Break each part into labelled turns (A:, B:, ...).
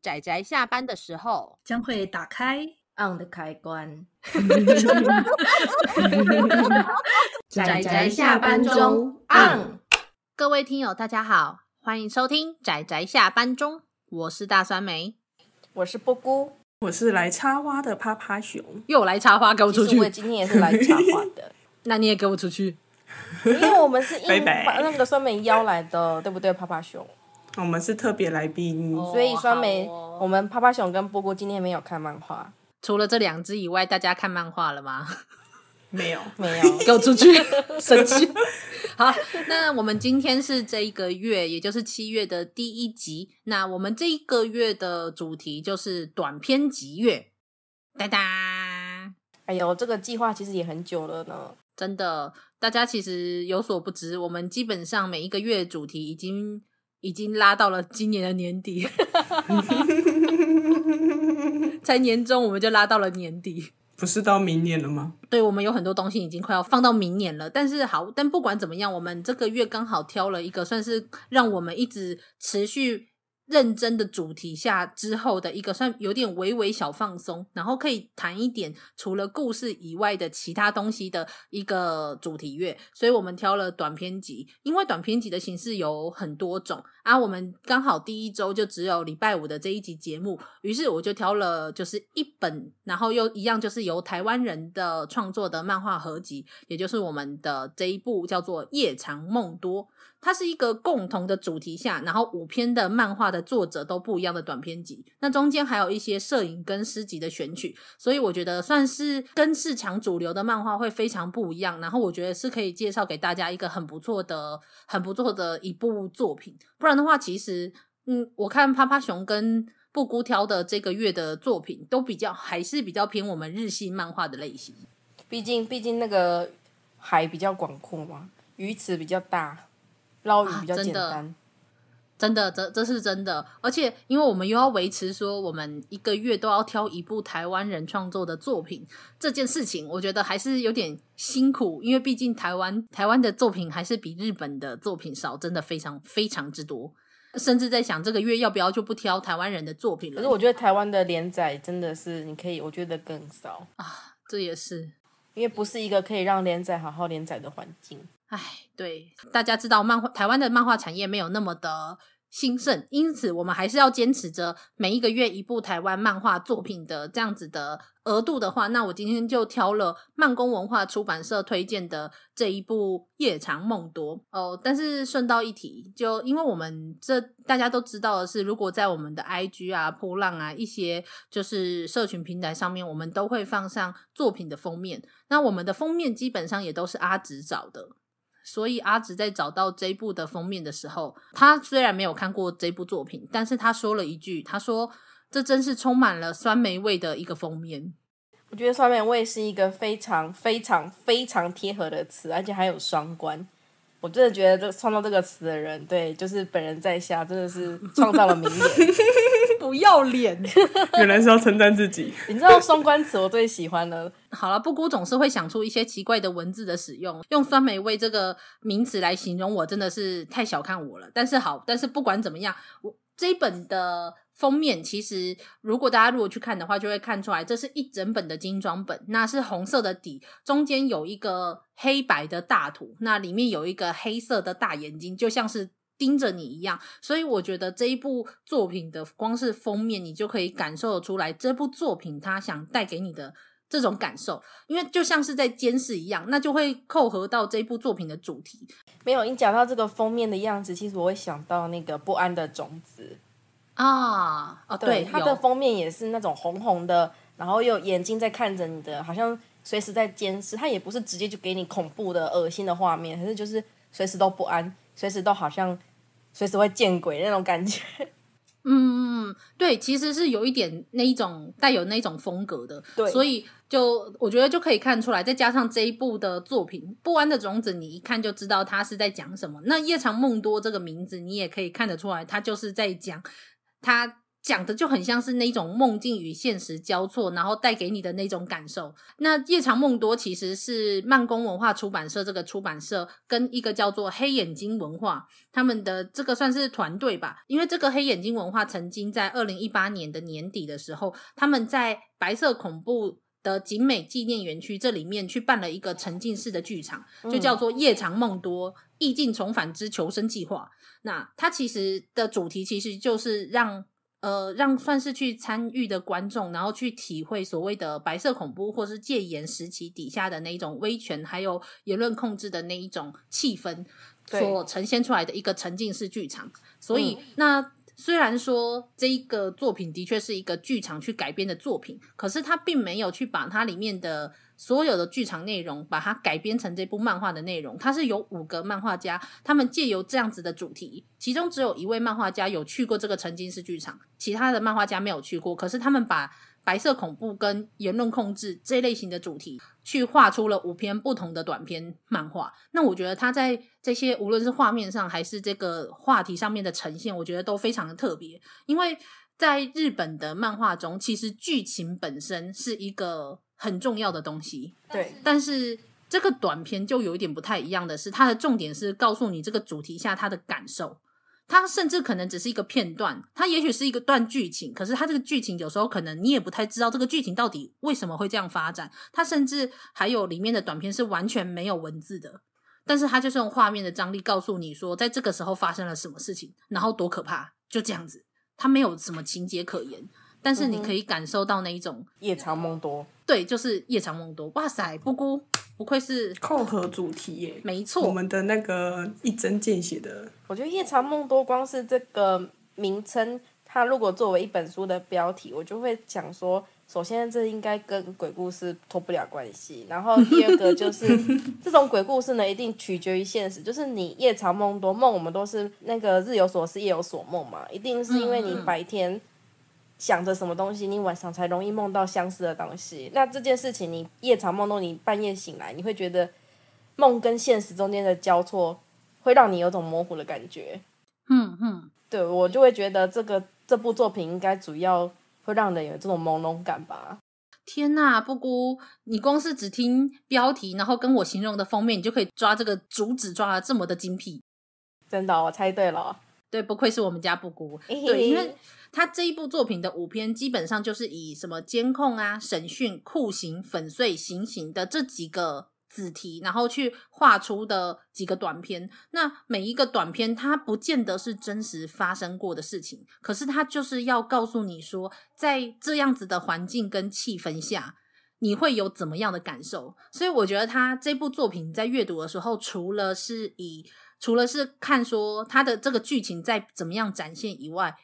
A: 仔仔下班的时候将会打开
B: on 的开关。仔仔下班中 on。
A: 各位听友大家好，欢迎收听仔仔下班中，我是大酸梅，
B: 我是波姑，我是来插花的趴趴熊，又来插花给我出去。我今天也是来插花的，那你也给我出去，因为我们是把那个酸梅邀来的，对不对，趴趴熊？我们是特别来宾，所以酸梅，我们泡泡熊跟波波今天没有看漫画。除了这两只以外，大家看
A: 漫画了吗？没有，没有，给我出去，生气。好，那我们今天是这一个月，也就是七月的第一集。那我们这一个月的主题就是短篇集月。哒哒，哎呦，这个计划其实也很久了呢。真的，大家其实有所不知，我们基本上每一个月主题已经。已经拉到了今年的年底，才年终我们就拉到了年底，
B: 不是到明年了吗？
A: 对，我们有很多东西已经快要放到明年了。但是好，但不管怎么样，我们这个月刚好挑了一个，算是让我们一直持续。认真的主题下之后的一个算有点微微小放松，然后可以谈一点除了故事以外的其他东西的一个主题乐，所以我们挑了短篇集，因为短篇集的形式有很多种啊，我们刚好第一周就只有礼拜五的这一集节目，于是我就挑了就是一本，然后又一样就是由台湾人的创作的漫画合集，也就是我们的这一部叫做《夜长梦多》。它是一个共同的主题下，然后五篇的漫画的作者都不一样的短篇集。那中间还有一些摄影跟诗集的选取，所以我觉得算是跟市场主流的漫画会非常不一样。然后我觉得是可以介绍给大家一个很不错的、很不错的一部作品。不然的话，其实嗯，我看趴趴熊跟布谷挑的这个月的作品都比较还是比较偏我们日系漫画的
B: 类型，毕竟毕竟那个海比较广阔嘛，鱼池比较大。捞鱼比较简单，真的，这这是真的。而且，因为我
A: 们又要维持说我们一个月都要挑一部台湾人创作的作品这件事情，我觉得还是有点辛苦。因为毕竟台湾台湾的作品还是比日本的作品少，真的非常非常之多。甚至在想这个月要不要就不挑台
B: 湾人的作品了。可是我觉得台湾的连载真的是你可以，我觉得更少啊，这也是因为不是一个可以让连载好好连载的环境。哎，
A: 对，大家知道漫画台湾的漫画产业没有那么的兴盛，因此我们还是要坚持着每一个月一部台湾漫画作品的这样子的额度的话，那我今天就挑了漫工文化出版社推荐的这一部《夜长梦多》哦。但是顺道一提，就因为我们这大家都知道的是，如果在我们的 IG 啊、破浪啊一些就是社群平台上面，我们都会放上作品的封面，那我们的封面基本上也都是阿直找的。所以阿直在找到这部的封面的时候，他虽然没有看过这部作品，但是他说了一句：“他说这真是充满了酸梅味的一个
B: 封面。”我觉得“酸梅味”是一个非常、非常、非常贴合的词，而且还有双关。我真的觉得这创造这个词的人，对，就是本人在下，真的是创造了名言，不要脸。原来是要称赞自己。你知道双关词我最喜欢了。
A: 好了，布谷总是会想出一些奇怪的文字的使用，用酸梅味这个名词来形容，我真的是太小看我了。但是好，但是不管怎么样，我这一本的。封面其实，如果大家如果去看的话，就会看出来，这是一整本的精装本，那是红色的底，中间有一个黑白的大图，那里面有一个黑色的大眼睛，就像是盯着你一样。所以我觉得这一部作品的光是封面，你就可以感受得出来这部作品它想带给你的这种感受，因为就像是在监视一样，那就会扣合到这部作品的主题。没有，
B: 你讲到这个封面的样子，其实我会想到那个不安的种子。
A: 啊，对，它的
B: 封面也是那种红红的，然后有眼睛在看着你的好像随时在监视，它也不是直接就给你恐怖的、恶心的画面，可是就是随时都不安，随时都好像随时会见鬼那种感觉。嗯嗯
A: 嗯，对，其实是有一点那一种带有那种风格的，对，所以就我觉得就可以看出来，再加上这一部的作品《不安的种子》，你一看就知道它是在讲什么。那《夜长梦多》这个名字，你也可以看得出来，它就是在讲。他讲的就很像是那种梦境与现实交错，然后带给你的那种感受。那《夜长梦多》其实是漫公文化出版社这个出版社跟一个叫做黑眼睛文化他们的这个算是团队吧，因为这个黑眼睛文化曾经在二零一八年的年底的时候，他们在白色恐怖的景美纪念园区这里面去办了一个沉浸式的剧场，就叫做《夜长梦多：意境重返之求生计划》。那它其实的主题其实就是让呃让算是去参与的观众，然后去体会所谓的白色恐怖或是戒严时期底下的那一种威权，还有言论控制的那一种气氛所呈现出来的一个沉浸式剧场。所以，那虽然说这个作品的确是一个剧场去改编的作品，可是它并没有去把它里面的。所有的剧场内容把它改编成这部漫画的内容，它是有五个漫画家，他们借由这样子的主题，其中只有一位漫画家有去过这个曾经是剧场，其他的漫画家没有去过，可是他们把白色恐怖跟言论控制这类型的主题去画出了五篇不同的短篇漫画。那我觉得他在这些无论是画面上还是这个话题上面的呈现，我觉得都非常的特别，因为在日本的漫画中，其实剧情本身是一个。很重要的东西，对。但是这个短片就有一点不太一样的是，它的重点是告诉你这个主题下他的感受。它甚至可能只是一个片段，它也许是一个段剧情，可是它这个剧情有时候可能你也不太知道这个剧情到底为什么会这样发展。它甚至还有里面的短片是完全没有文字的，但是它就是用画面的张力告诉你说，在这个时候发生了什么事情，然后多可怕，就这样子。它没有什么情节可言。但是你可以感受到那一种夜长梦多，对，就是夜长梦多。哇
B: 塞，不孤不愧是扣
A: 合主题耶，没错，我们的那个一
B: 针见血的。我觉得夜长梦多，光是这个名称，它如果作为一本书的标题，我就会想说，首先这应该跟鬼故事脱不了关系，然后第二个就 是这种鬼故事呢，一定取决于现实，就是你夜长梦多，梦我们都是那个日有所思，夜有所梦嘛，一定是因为你白天。想着什么东西，你晚上才容易梦到相似的东西。那这件事情，你夜长梦多，你半夜醒来，你会觉得梦跟现实中间的交错，会让你有种模糊的感觉。嗯嗯，对我就会觉得这个这部作品应该主要会让人有这种朦胧感吧。
A: 天呐，布姑，你光是只听标题，然后跟我形容的封面，你就可以抓这个主旨抓的这么的精辟。真的，我猜对了。对，不愧是我们家布姑。对，因为。他这一部作品的五篇基本上就是以什么监控啊、审讯、酷刑、粉碎、行刑的这几个子题，然后去画出的几个短片。那每一个短片，它不见得是真实发生过的事情，可是它就是要告诉你说，在这样子的环境跟气氛下，你会有怎么样的感受。所以我觉得他这部作品在阅读的时候，除了是以除了是看说他的这个剧情在怎么样展现以外，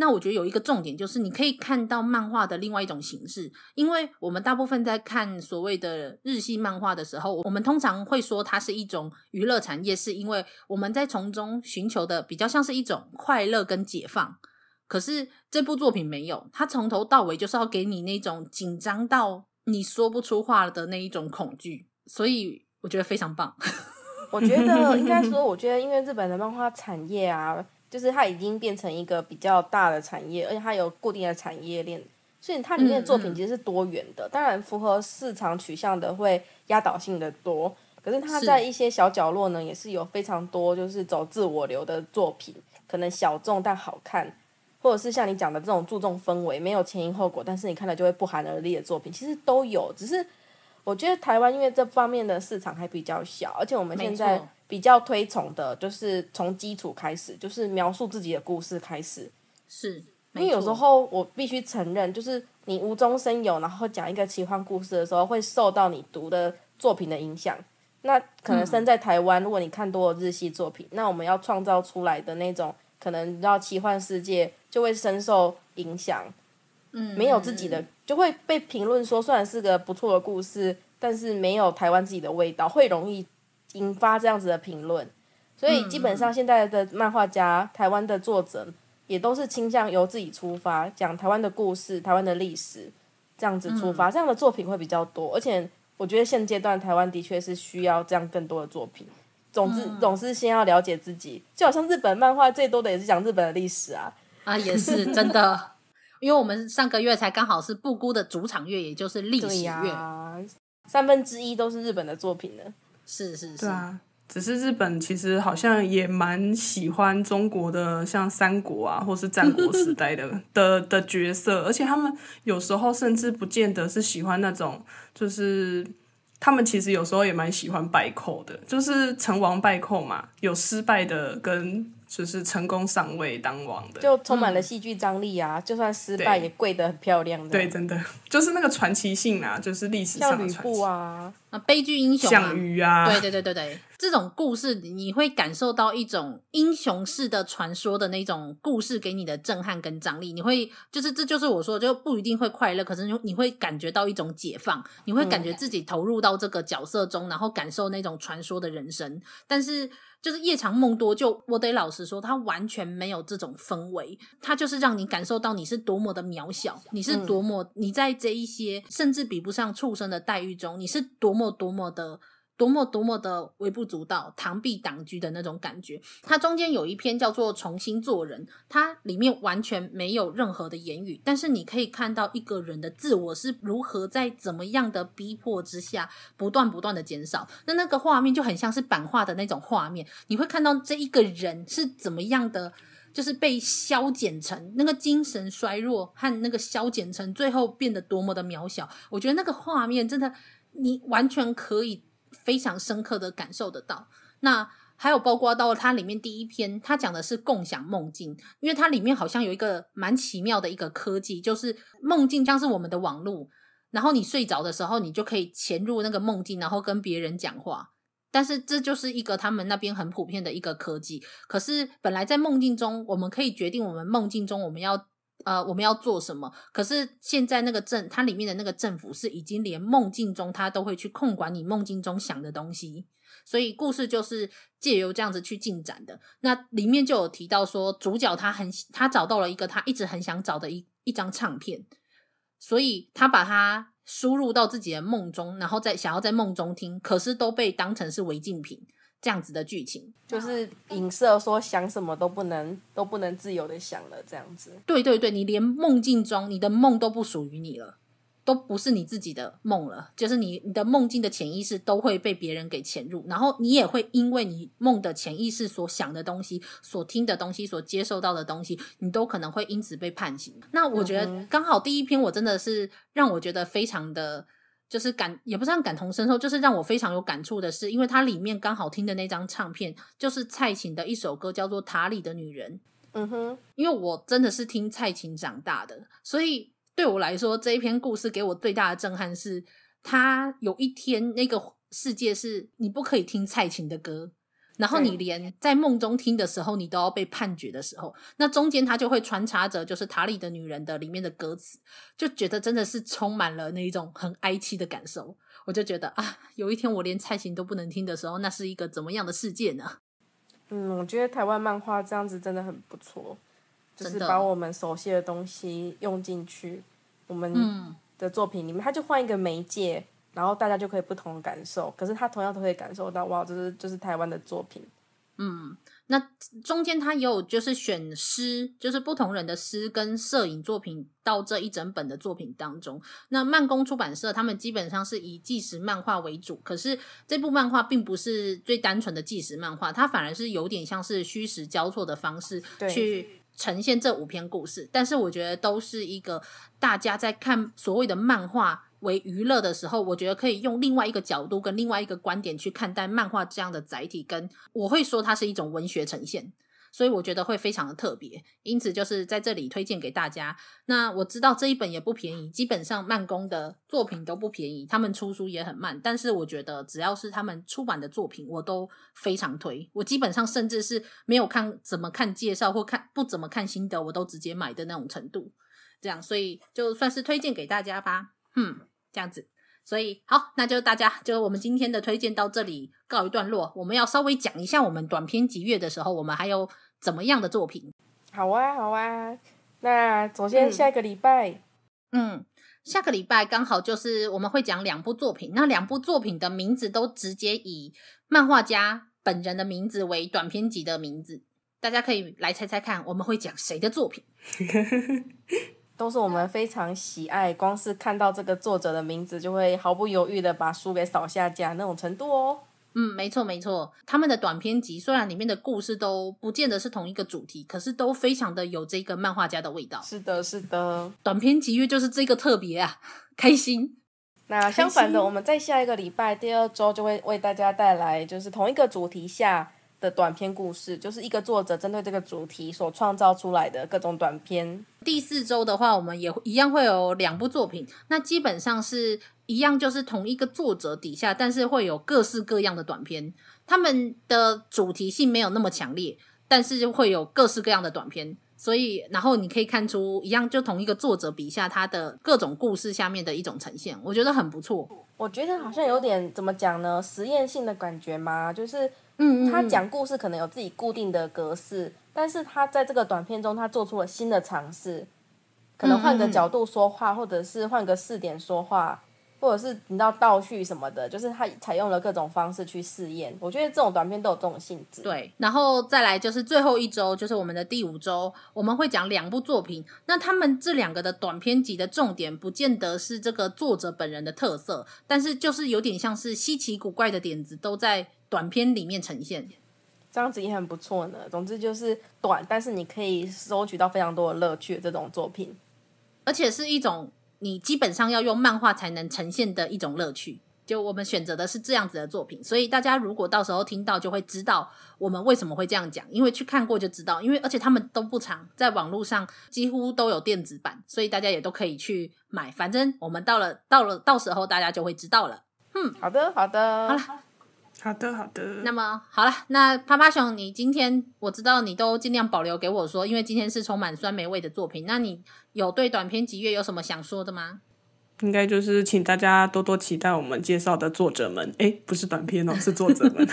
A: 那我觉得有一个重点，就是你可以看到漫画的另外一种形式。因为我们大部分在看所谓的日系漫画的时候，我们通常会说它是一种娱乐产业，是因为我们在从中寻求的比较像是一种快乐跟解放。可是这部作品没有，它从头到尾就是要给你那种紧张到你说不出话的那一种恐惧，所以我觉得非常棒。我觉得应该说，
B: 我觉得因为日本的漫画产业啊。就是它已经变成一个比较大的产业，而且它有固定的产业链，所以它里面的作品其实是多元的。当然，符合市场取向的会压倒性的多，可是它在一些小角落呢，也是有非常多就是走自我流的作品，可能小众但好看，或者是像你讲的这种注重氛围、没有前因后果，但是你看了就会不寒而栗的作品，其实都有。只是我觉得台湾因为这方面的市场还比较小，而且我们现在。比较推崇的就是从基础开始，就是描述自己的故事开始，是因为有时候我必须承认，就是你无中生有，然后讲一个奇幻故事的时候，会受到你读的作品的影响。那可能生在台湾，如果你看多了日系作品，那我们要创造出来的那种可能要奇幻世界，就会深受影响。
A: 嗯，没有自己的，
B: 就会被评论说虽然是个不错的故事，但是没有台湾自己的味道，会容易。引发这样子的评论，所以基本上现在的漫画家、台湾的作者也都是倾向由自己出发，讲台湾的故事、台湾的历史，这样子出发，这样的作品会比较多。而且我觉得现阶段台湾的确是需要这样更多的作品。总之，总是先要了解自己，就好像日本漫画最多的也是讲日本的历史啊啊，也是真的，
A: 因为我们上个月才刚好是布谷的主场月，也就是历史月，
B: 三分之一都是日本的作品呢。是是是，对啊，只是日本其实好像也蛮喜欢中国的，像三国啊，或是战国时代的 的的角色，而且他们有时候甚至不见得是喜欢那种，就是他们其实有时候也蛮喜欢败寇的，就是成王败寇嘛，有失败的跟。就是成功上位当王的，就充满了戏剧张力啊！就算失败也跪得很漂亮。的，对，真的就是那个传奇性啊，就是历史上吕布
A: 啊，那悲剧英雄啊，项羽啊，对对对对对，这种故事你会感受到一种英雄式的传说的那种故事给你的震撼跟张力。你会就是这就是我说就不一定会快乐，可是你会感觉到一种解放，你会感觉自己投入到这个角色中，然后感受那种传说的人生，但是。就是夜长梦多，就我得老实说，它完全没有这种氛围，它就是让你感受到你是多么的渺小，你是多么你在这一些甚至比不上畜生的待遇中，你是多么多么的。多么多么的微不足道、螳臂挡车的那种感觉。它中间有一篇叫做《重新做人》，它里面完全没有任何的言语，但是你可以看到一个人的自我是如何在怎么样的逼迫之下不断不断的减少。那那个画面就很像是版画的那种画面，你会看到这一个人是怎么样的，就是被消减成那个精神衰弱和那个消减成最后变得多么的渺小。我觉得那个画面真的，你完全可以。非常深刻的感受得到。那还有包括到它里面第一篇，它讲的是共享梦境，因为它里面好像有一个蛮奇妙的一个科技，就是梦境将是我们的网络，然后你睡着的时候，你就可以潜入那个梦境，然后跟别人讲话。但是这就是一个他们那边很普遍的一个科技。可是本来在梦境中，我们可以决定我们梦境中我们要。呃，我们要做什么？可是现在那个政，它里面的那个政府是已经连梦境中，他都会去控管你梦境中想的东西。所以故事就是借由这样子去进展的。那里面就有提到说，主角他很，他找到了一个他一直很想找的一一张唱片，所以他把它输入到自己的梦中，然后再想要在梦中听，可是都被当成是违禁品。这样子的剧情就是
B: 影射说，想什么都不能，都不能自由的想了，这样子。
A: 对对对，你连梦境中，你的梦都不属于你了，都不是你自己的梦了，就是你你的梦境的潜意识都会被别人给潜入，然后你也会因为你梦的潜意识所想的东西、所听的东西、所接受到的东西，你都可能会因此被判刑。那我觉得刚好第一篇，我真的是让我觉得非常的。就是感也不是很感同身受，就是让我非常有感触的是，因为它里面刚好听的那张唱片就是蔡琴的一首歌，叫做《塔里的女人》。嗯哼，因为我真的是听蔡琴长大的，所以对我来说，这一篇故事给我最大的震撼是，他有一天那个世界是你不可以听蔡琴的歌。然后你连在梦中听的时候，你都要被判决的时候，那中间他就会穿插着就是《塔里的女人》的里面的歌词，就觉得真的是充满了那一种很哀戚的感受。我就觉得啊，有一天我连蔡琴都不能听的时候，那是一个怎么样的世界呢？
B: 嗯，我觉得台湾漫画这样子真的很不错，就是把我们熟悉的东西用进去我们的作品里面，他就换一个媒介。然后大家就可以不同的感受，可是他同样都可以感受到，哇，这是这是台湾的作品。嗯，
A: 那中间他也有就是选诗，就是不同人的诗跟摄影作品到这一整本的作品当中。那漫工出版社他们基本上是以纪实漫画为主，可是这部漫画并不是最单纯的纪实漫画，它反而是有点像是虚实交错的方式去呈现这五篇故事。但是我觉得都是一个大家在看所谓的漫画。为娱乐的时候，我觉得可以用另外一个角度跟另外一个观点去看待漫画这样的载体，跟我会说它是一种文学呈现，所以我觉得会非常的特别。因此，就是在这里推荐给大家。那我知道这一本也不便宜，基本上漫工的作品都不便宜，他们出书也很慢。但是我觉得只要是他们出版的作品，我都非常推。我基本上甚至是没有看怎么看介绍或看不怎么看心得，我都直接买的那种程度。这样，所以就算是推荐给大家吧。嗯。这样子，所以好，那就大家就我们今天的推荐到这里告一段落。我们要稍微讲一下我们短篇集阅的时候，我们还有怎么样的作品？
B: 好啊，好啊。那首先下
A: 个礼拜，嗯，下个礼拜刚好就是我们会讲两部作品，那两部作品的名字都直接以漫画家本人的名字为短篇集
B: 的名字，大家可以来猜猜看我们会讲谁的作品。都是我们非常喜爱，光是看到这个作者的名字，就会毫不犹豫的把书给扫下架那种程度哦。嗯，没错没错，他们的短篇集虽然里面的故
A: 事都不见得是同一个主题，可是都非常的有这个漫画家的味道。是的，是的，短篇集约就是这个特别啊，开心。那相反的，我们
B: 在下一个礼拜第二周就会为大家带来，就是同一个主题下的短篇故事，就是一个作者针对这个主题所创造出来的各种短篇。第四周的
A: 话，我们也一样会有两部作品，那基本上是一样，就是同一个作者底下，但是会有各式各样的短片，他们的主题性没有那么强烈，但是就会有各式各样的短片，所以然后你可以看出一样，就同一个作者笔下他的各种故事下面的一种呈现，我觉得很不错。我觉得好像
B: 有点怎么讲呢？实验性的感觉吗？就是
A: 嗯，他讲
B: 故事可能有自己固定的格式。但是他在这个短片中，他做出了新的尝试，可能换个角度说话，或者是换个视点说话，或者是你知道倒叙什么的，就是他采用了各种方式去试验。我觉得这种短片都有这种性质。对，
A: 然后再来就是最后一周，就是我们的第五周，我们会讲两部作品。那他们这两个的短片集的重点，不见得是这个作者本人的特色，但是就是有
B: 点像是稀奇古怪的点子，都在短片里面呈现。这样子也很不错呢。总之就是短，但是你可以收取到非常多的乐趣的这种作品，
A: 而且是一种你基本上要用漫画才能呈现的一种乐趣。就我们选择的是这样子的作品，所以大家如果到时候听到就会知道我们为什么会这样讲，因为去看过就知道。因为而且他们都不长，在网络上几乎都有电子版，所以大家也都可以去买。反正我们到了到了到时候大家就会知道了。
B: 嗯，好的，好的，好了。好的，好的。那么
A: 好了，那趴趴熊，你今天我知道你都尽量保留给我说，因为今天是充满酸梅味的作品。那你有对短篇集月有什么想说的吗？
B: 应该就是请大家多多期待我们介绍的作者们。哎，不是短篇哦，是作者们。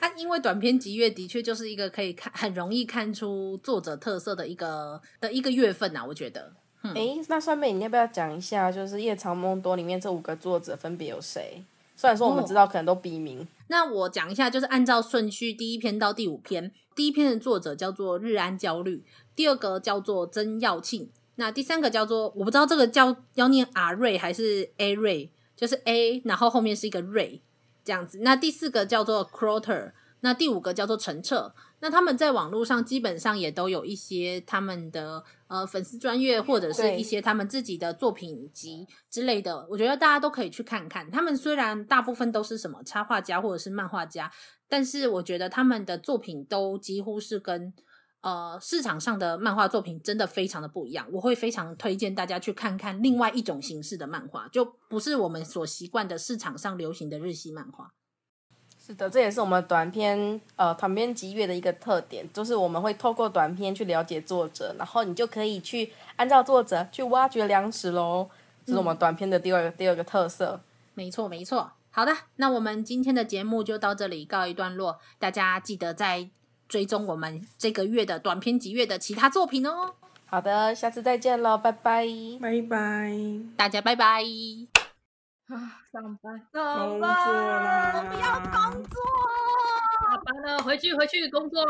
A: 啊，因为短篇集月的确就是一个可以看很容易看出作者特色的一个的一个月份
B: 啊，我觉得。哎，那酸梅，你要不要讲一下？就是《夜长梦多》里面这五个作者分别有谁？虽然说我们知道可能都笔名，
A: 那我讲一下，就是按照顺序，第一篇到第五篇。第一篇的作者叫做日安焦虑，第二个叫做曾耀庆，那第三个叫做我不知道这个叫要念阿瑞还是 A 瑞，就是 A，然后后面是一个瑞这样子。那第四个叫做 c r o t e r 那第五个叫做陈澈，那他们在网络上基本上也都有一些他们的呃粉丝专业或者是一些他们自己的作品集之类的，我觉得大家都可以去看看。他们虽然大部分都是什么插画家或者是漫画家，但是我觉得他们的作品都几乎是跟呃市场上的漫画作品真的非常的不一样。我会非常推荐大家去看看另外一种形式的漫画，就不是我们所习
B: 惯的市场上流行的日系漫画。是的，这也是我们短片呃短片集月的一个特点，就是我们会透过短片去了解作者，然后你就可以去按照作者去挖掘粮食喽。这是我们短片的第二个第二个特色。
A: 没错，没错。好的，那我们今天的节目就到这里告一段落，大家记得再追踪我们这个月的短片集月的其他作品哦。好的，下
B: 次再见喽，拜拜，拜拜，大家拜拜。啊，上班，工作不要工作，
A: 下班了，回去，回去工作。